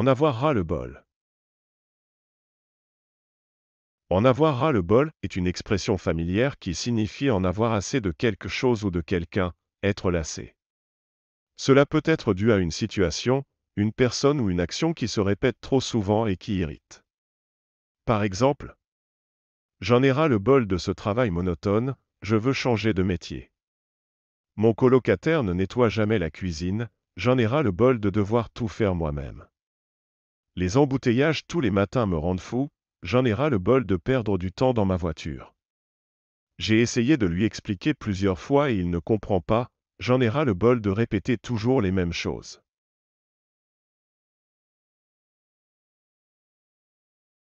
En avoir ras le bol. En avoir ras le bol est une expression familière qui signifie en avoir assez de quelque chose ou de quelqu'un, être lassé. Cela peut être dû à une situation, une personne ou une action qui se répète trop souvent et qui irrite. Par exemple, J'en ai ras le bol de ce travail monotone, je veux changer de métier. Mon colocataire ne nettoie jamais la cuisine, j'en ai ras le bol de devoir tout faire moi-même. Les embouteillages tous les matins me rendent fou, j'en ai ras le bol de perdre du temps dans ma voiture. J'ai essayé de lui expliquer plusieurs fois et il ne comprend pas, j'en ai ras le bol de répéter toujours les mêmes choses.